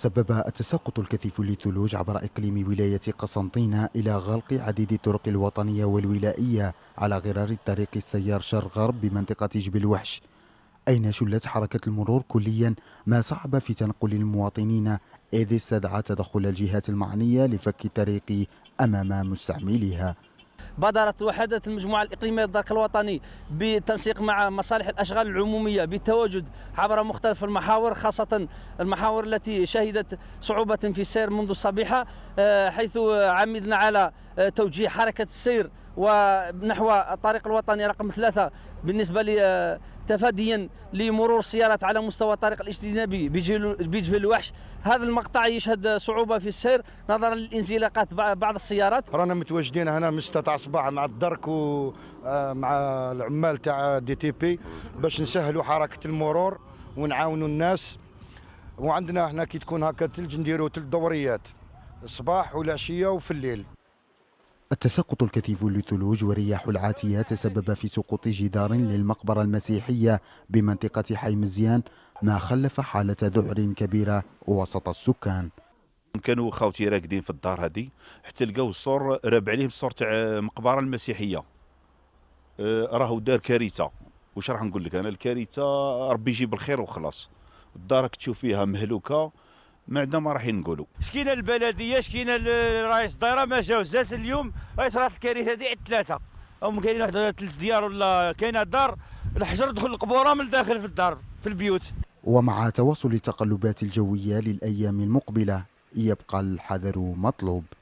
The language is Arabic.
سبب التساقط الكثيف للثلوج عبر إقليم ولاية قسنطينة إلى غلق عديد الطرق الوطنية والولائية على غرار الطريق السيار شرق غرب بمنطقة جبل وحش أين شلت حركة المرور كليا ما صعب في تنقل المواطنين إذ استدعى تدخل الجهات المعنية لفك الطريق أمام مستعمليها بادرت وحدة المجموعة الإقليمية للدرك الوطني بالتنسيق مع مصالح الأشغال العمومية بالتواجد عبر مختلف المحاور خاصة المحاور التي شهدت صعوبة في السير منذ الصبيحة آه، حيث عمدنا على آه، توجيه حركة السير ونحو الطريق الوطني رقم ثلاثة بالنسبة لتفاديا آه، لمرور السيارات على مستوى الطريق الاجتنابي بجبل الوحش هذا المقطع يشهد صعوبة في السير نظرا للانزلاقات بعض السيارات رانا متواجدين هنا من 6 صباح مع الدرك ومع آه، العمال تاع دي تي بي باش نسهلوا حركة المرور ونعاونوا الناس وعندنا هنا كي تكون هكا ثلج نديروا ثلج دوريات الصباح والعشيه وفي الليل التساقط الكثيف للثلوج ورياح العاتية تسبب في سقوط جدار للمقبرة المسيحية بمنطقة حي مزيان ما خلف حالة ذعر كبيرة وسط السكان كانوا خاوتي راقدين في الدار هذه حتى لقاو الصور راب عليهم الصور تاع المقبره المسيحيه آه، راهو دار كارثه واش راح نقول لك انا الكارثه ربي يجيب الخير وخلاص الدار راك تشوف فيها مهلوكه ما عندنا ما راح نقولوا شكينا البلديه شكينا رئيس الدائره ما جاو زالت اليوم هي صرات الكارثه هذه عند ثلاثه هم كاينين واحد ثلاث ديار ولا كاينه دار الحجر دخل القبوره من الداخل في الدار في البيوت ومع تواصل التقلبات الجويه للايام المقبله يبقى الحذر مطلوب